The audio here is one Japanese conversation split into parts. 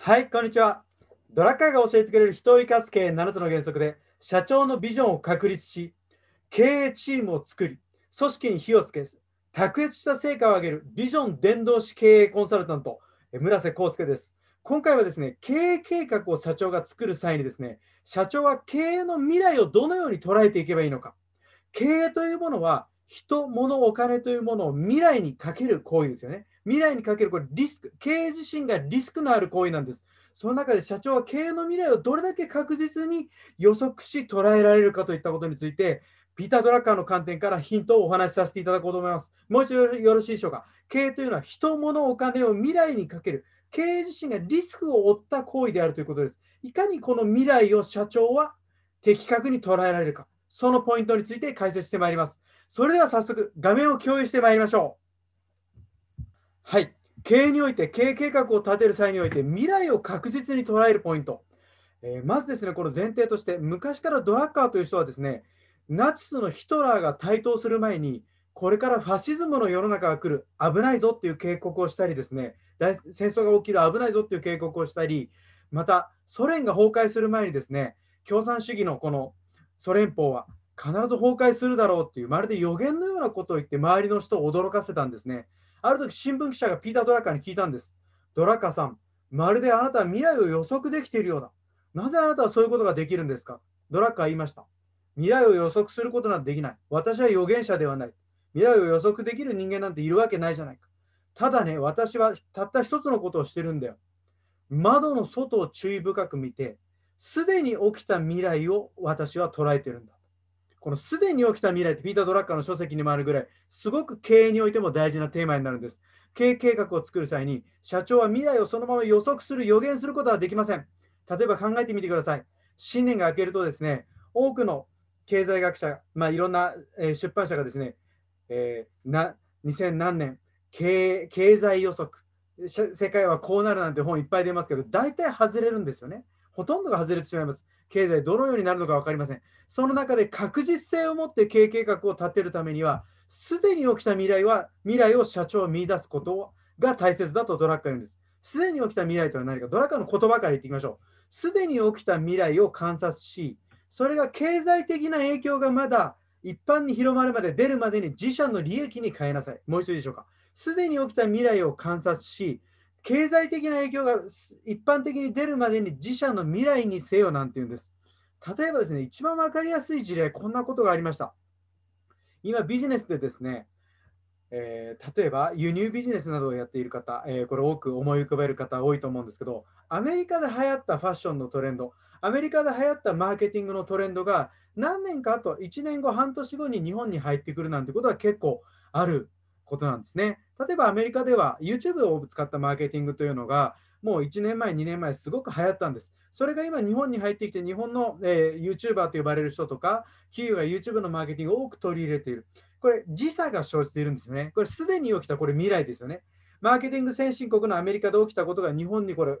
はい、こんにちは。ドラッカーが教えてくれる人を生かす経営7つの原則で、社長のビジョンを確立し、経営チームを作り、組織に火をつけ、卓越した成果を上げるビジョン伝道師経営コンサルタント、村瀬康介です。今回はですね、経営計画を社長が作る際にですね、社長は経営の未来をどのように捉えていけばいいのか。経営というものは、人、物、お金というものを未来にかける行為ですよね。未来にかけるこれリスク、経営自身がリスクのある行為なんです。その中で社長は経営の未来をどれだけ確実に予測し捉えられるかといったことについて、ピーター・ドラッカーの観点からヒントをお話しさせていただこうと思います。もう一度よろしいでしょうか。経営というのは人、物、お金を未来にかける。経営自身がリスクを負った行為であるということです。いかにこの未来を社長は的確に捉えられるか。そのポイントについて解説してまいります。それでは早速、画面を共有してまいりましょう。はい。経営において、経営計画を立てる際において、未来を確実に捉えるポイント。えー、まずですね、この前提として、昔からドラッカーという人はですね、ナチスのヒトラーが台頭する前に、これからファシズムの世の中が来る、危ないぞっていう警告をしたりですね、戦争が起きる、危ないぞっていう警告をしたり、また、ソ連が崩壊する前にですね、共産主義のこのソ連邦は必ず崩壊するだろうっていう、まるで予言のようなことを言って、周りの人を驚かせたんですね。ある時新聞記者がピーター・ドラッカーに聞いたんです。ドラッカーさん、まるであなたは未来を予測できているようだ。なぜあなたはそういうことができるんですかドラッカー言いました。未来を予測することなんてできない。私は預言者ではない。未来を予測できる人間なんているわけないじゃないか。ただね、私はたった一つのことをしてるんだよ。窓の外を注意深く見て、すでに起きた未来を私は捉えてるんだ。このすでに起きた未来ってピーター・ドラッカーの書籍にもあるぐらい、すごく経営においても大事なテーマになるんです。経営計画を作る際に、社長は未来をそのまま予測する、予言することはできません。例えば考えてみてください。新年が明けるとですね、多くの経済学者、まあ、いろんな出版社がですね、えー、な2000何年経、経済予測、世界はこうなるなんて本いっぱい出ますけど、大体外れるんですよね。ほとんどが外れてしまいます。経済どのようになるのか分かりません。その中で確実性を持って経営計画を立てるためには、すでに起きた未来は、未来を社長を見出すことが大切だとドラッカー言うんです。すでに起きた未来とは何か、ドラッカーの言葉から言っていきましょう。すでに起きた未来を観察し、それが経済的な影響がまだ一般に広まるまで出るまでに自社の利益に変えなさい。もう一度でしょうか。すでに起きた未来を観察し、経済的な影響が一般的に出るまでに自社の未来にせよなんていうんです。例えばですね、一番分かりやすい事例、こんなことがありました。今、ビジネスでですね、えー、例えば輸入ビジネスなどをやっている方、えー、これ多く思い浮かべる方多いと思うんですけど、アメリカで流行ったファッションのトレンド、アメリカで流行ったマーケティングのトレンドが何年かあと1年後、半年後に日本に入ってくるなんてことは結構あることなんですね。例えばアメリカでは YouTube を使ったマーケティングというのがもう1年前、2年前すごく流行ったんです。それが今日本に入ってきて日本の、えー、YouTuber と呼ばれる人とか企業が YouTube のマーケティングを多く取り入れている。これ時差が生じているんですね。これすでに起きたこれ未来ですよね。マーケティング先進国のアメリカで起きたことが日本にこれ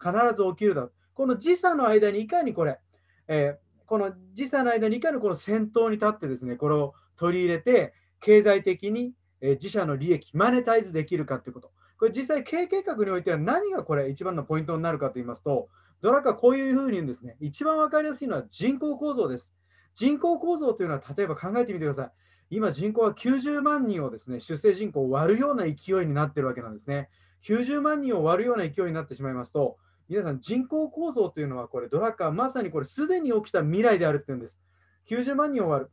必ず起きるだこの時差の間にいかにこれ、えー、この時差の間にいかにこの先頭に立ってですね、これを取り入れて、経済的にえー、自社の利益、マネタイズできるかということ。これ実際、経営計画においては何がこれ一番のポイントになるかと言いますと、ドラッカーこういうふうにですね。一番分かりやすいのは人口構造です。人口構造というのは例えば考えてみてください。今人口は90万人をですね、出生人口を割るような勢いになっているわけなんですね。90万人を割るような勢いになってしまいますと、皆さん人口構造というのはこれドラッカーまさにこれすでに起きた未来であるっていうんです。90万人を割る。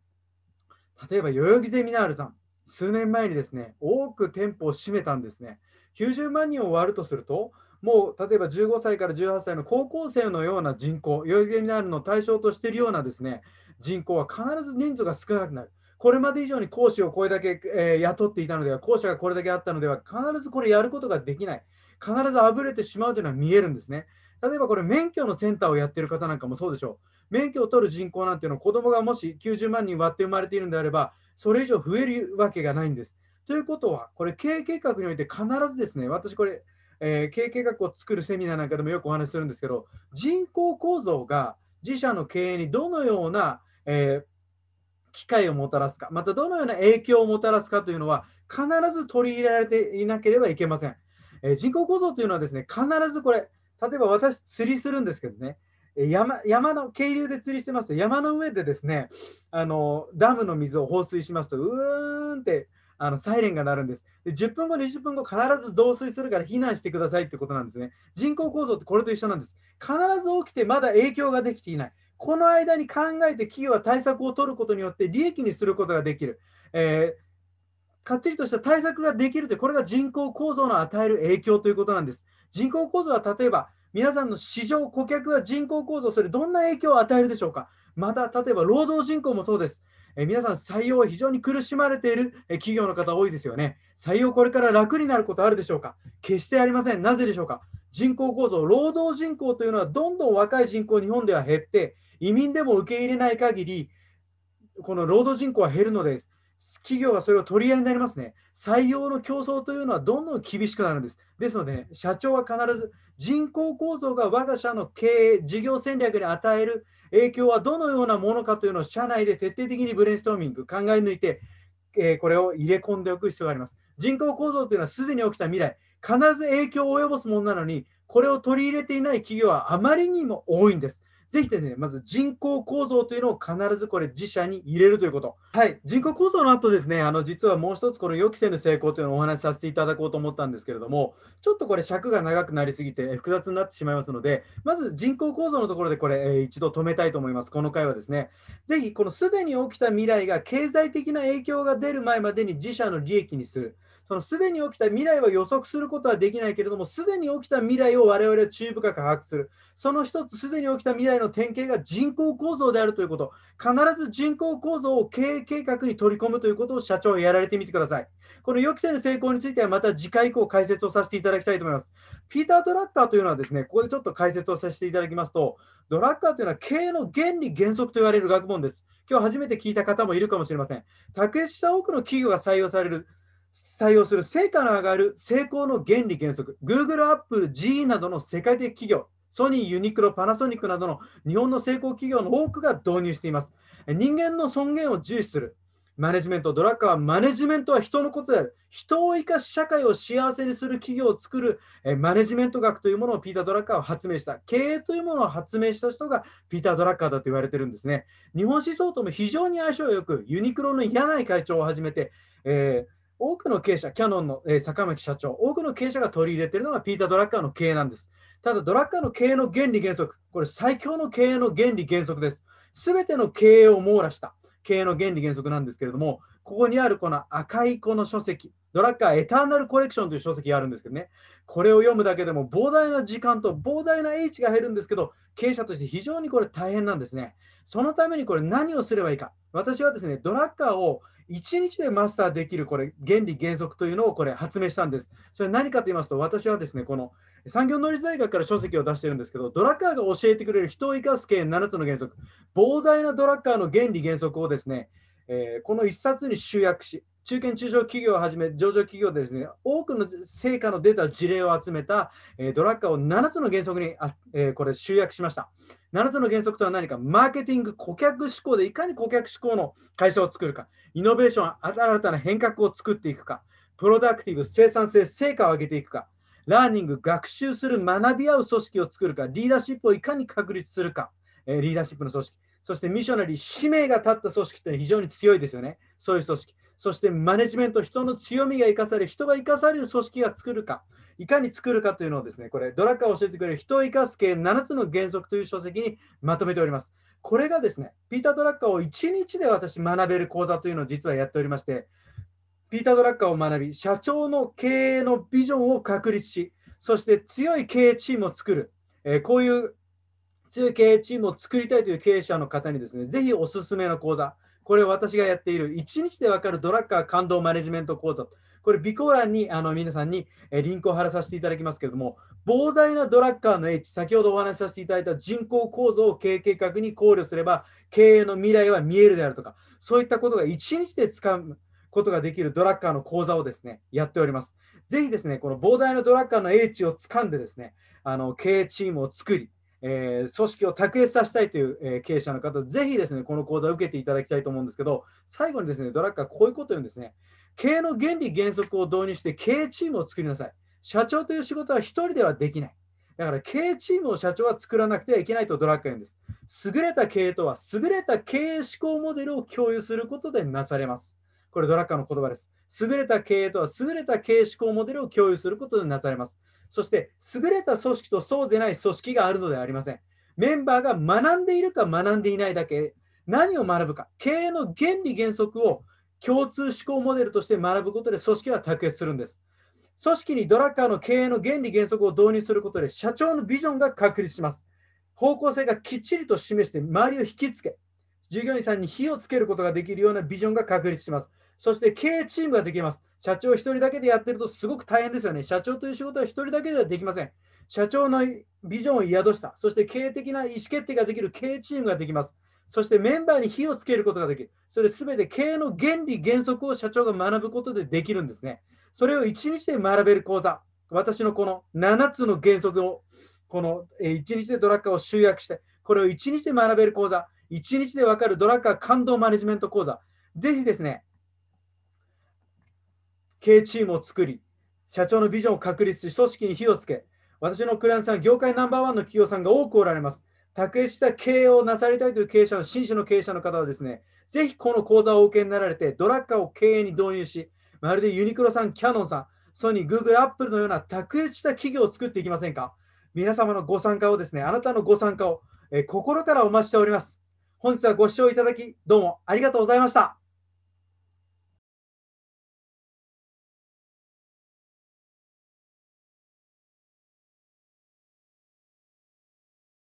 例えば代々木ゼミナールさん。数年前にですね、多く店舗を占めたんですね。90万人を割るとすると、もう例えば15歳から18歳の高校生のような人口、代々木になるのを対象としているようなですね人口は必ず人数が少なくなる。これまで以上に講師をこれだけ、えー、雇っていたのでは、講舎がこれだけあったのでは、必ずこれやることができない。必ずあぶれてしまうというのは見えるんですね。例えばこれ免許のセンターをやってる方なんかもそうでしょう免許を取る人口なんていうのは子供がもし90万人割って生まれているんであればそれ以上増えるわけがないんですということはこれ経営計画において必ずですね私これ、えー、経営計画を作るセミナーなんかでもよくお話しするんですけど人口構造が自社の経営にどのような、えー機会をもたらすか、またどのような影響をもたらすかというのは、必ず取り入れられていなければいけません。えー、人口構造というのはですね、必ずこれ、例えば私釣りするんですけどね山山の渓流で釣りしてますと山の上でですねあのダムの水を放水しますとうーんってあのサイレンが鳴るんですで。10分後、20分後、必ず増水するから避難してくださいってことなんですね。人口構造ってこれと一緒なんです。必ず起きてまだ影響ができていない。この間に考えて企業は対策を取ることによって利益にすることができる。えー、かっちりとした対策ができるって、これが人口構造の与える影響ということなんです。人口構造は例えば、皆さんの市場、顧客が人口構造、それどんな影響を与えるでしょうか。また、例えば労働人口もそうです。え皆さん、採用は非常に苦しまれている企業の方多いですよね。採用これから楽になることあるでしょうか決してありません。なぜでしょうか人口構造、労働人口というのはどんどん若い人口、日本では減って、移民でも受け入れない限り、この労働人口は減るのです。企業がそれを取り合いになりますね。採用の競争というのはどんどん厳しくなるんです。ですので、ね、社長は必ず人口構造が我が社の経営、事業戦略に与える影響はどのようなものかというのを社内で徹底的にブレインストーミング、考え抜いて、えー、これを入れ込んでおく必要があります。人口構造というのはすでに起きた未来、必ず影響を及ぼすものなのに、これを取り入れていない企業はあまりにも多いんです。ぜひですね、まず人口構造というのを必ずこれ自社に入れるということ。はい、人口構造の後ですね、あの実はもう一つこの予期せぬ成功というのをお話しさせていただこうと思ったんですけれども、ちょっとこれ尺が長くなりすぎて複雑になってしまいますので、まず人口構造のところでこれ、え一度止めたいと思います。この回はですね、ぜひこのすでに起きた未来が経済的な影響が出る前までに自社の利益にする。そのすでに起きた未来は予測することはできないけれども、すでに起きた未来を我々は注意深く把握する。その一つ、すでに起きた未来の典型が人口構造であるということ。必ず人口構造を経営計画に取り込むということを社長はやられてみてください。この予期せぬ成功についてはまた次回以降解説をさせていただきたいと思います。ピーター・ドラッカーというのはですね、ここでちょっと解説をさせていただきますと、ドラッカーというのは経営の原理原則と言われる学問です。今日初めて聞いた方もいるかもしれません。卓越した多くの企業が採用される採用する成果の上がる成功の原理原則、Google、Apple、GE などの世界的企業、ソニー、ユニクロ、パナソニックなどの日本の成功企業の多くが導入しています。人間の尊厳を重視する、マネジメント、ドラッカーはマネジメントは人のことである。人を生かし社会を幸せにする企業を作るえマネジメント学というものをピーター・ドラッカーは発明した。経営というものを発明した人がピーター・ドラッカーだと言われてるんですね。日本思想とも非常に相性よく、ユニクロの柳井会長をはじめて、えー多くの経営者、キャノンの、えー、坂巻社長、多くの経営者が取り入れているのがピーター・ドラッカーの経営なんです。ただ、ドラッカーの経営の原理原則、これ最強の経営の原理原則です。すべての経営を網羅した経営の原理原則なんですけれども、ここにあるこの赤いこの書籍、ドラッカーエターナルコレクションという書籍があるんですけどね、これを読むだけでも膨大な時間と膨大な英知が減るんですけど、経営者として非常にこれ大変なんですね。そのためにこれ何をすればいいか。私はですね、ドラッカーを1日でマスターできるこれ原理原則というのをこれ発明したんです。それは何かと言いますと、私はですね、この産業農林大学から書籍を出してるんですけど、ドラッカーが教えてくれる人を生かす系7つの原則、膨大なドラッカーの原理原則をですね、えー、この1冊に集約し、中堅中小企業をはじめ上場企業でですね多くの成果のデータ事例を集めた、えー、ドラッカーを7つの原則にあ、えー、これ集約しました7つの原則とは何かマーケティング顧客志向でいかに顧客志向の会社を作るかイノベーション新たな変革を作っていくかプロダクティブ生産性成果を上げていくかラーニング学習する学び合う組織を作るかリーダーシップをいかに確立するか、えー、リーダーシップの組織そしてミッショナリー、使命が立った組織って非常に強いですよね。そういう組織。そしてマネジメント、人の強みが生かされ、人が生かされる組織が作るか、いかに作るかというのをですね、これ、ドラッカーを教えてくれる人を生かす系7つの原則という書籍にまとめております。これがですね、ピーター・ドラッカーを1日で私学べる講座というのを実はやっておりまして、ピーター・ドラッカーを学び、社長の経営のビジョンを確立し、そして強い経営チームを作る、えー、こういう強い経営チームを作りたいという経営者の方にですね、ぜひおすすめの講座、これ私がやっている1日でわかるドラッカー感動マネジメント講座。これ、備考欄にあの皆さんにリンクを貼らさせていただきますけれども、膨大なドラッカーの H、先ほどお話しさせていただいた人口構造を経営計画に考慮すれば、経営の未来は見えるであるとか、そういったことが1日で使うことができるドラッカーの講座をですね、やっております。ぜひですね、この膨大なドラッカーの H を掴んでですね、あの経営チームを作り、えー、組織を卓越させたいという、えー、経営者の方、ぜひですね、この講座を受けていただきたいと思うんですけど、最後にですね、ドラッカーこういうことを言うんですね。経営の原理原則を導入して経営チームを作りなさい。社長という仕事は1人ではできない。だから経営チームを社長は作らなくてはいけないとドラッカー言うんです。優れた経営とは、優れた経営思考モデルを共有することでなされます。これドラッカーの言葉です。優れた経営とは、優れた経営思考モデルを共有することでなされます。そして優れた組織とそうでない組織があるのではありません。メンバーが学んでいるか学んでいないだけ、何を学ぶか、経営の原理原則を共通思考モデルとして学ぶことで組織は卓越するんです。組織にドラッカーの経営の原理原則を導入することで社長のビジョンが確立します。方向性がきっちりと示して周りを引きつけ、従業員さんに火をつけることができるようなビジョンが確立します。そして経営チームができます。社長1人だけでやってるとすごく大変ですよね。社長という仕事は1人だけではできません。社長のビジョンを宿した、そして経営的な意思決定ができる経営チームができます。そしてメンバーに火をつけることができる。それ全て経営の原理原則を社長が学ぶことでできるんですね。それを1日で学べる講座。私のこの7つの原則を、この1日でドラッカーを集約して、これを1日で学べる講座。1日でわかるドラッカー感動マネジメント講座。ぜひですね、経営チームを作り、社長のビジョンを確立し、組織に火をつけ、私のクライアントさん、業界ナンバーワンの企業さんが多くおられます。卓越した経営をなさりたいという経営者の、真摯の経営者の方はですね、ぜひこの講座をお受けになられて、ドラッカーを経営に導入し、まるでユニクロさん、キャノンさん、ソニー、グーグル、アップルのような卓越した企業を作っていきませんか皆様のご参加をですね、あなたのご参加を、え心からお待ちしております。本日はご視聴いただき、どうもありがとうございました。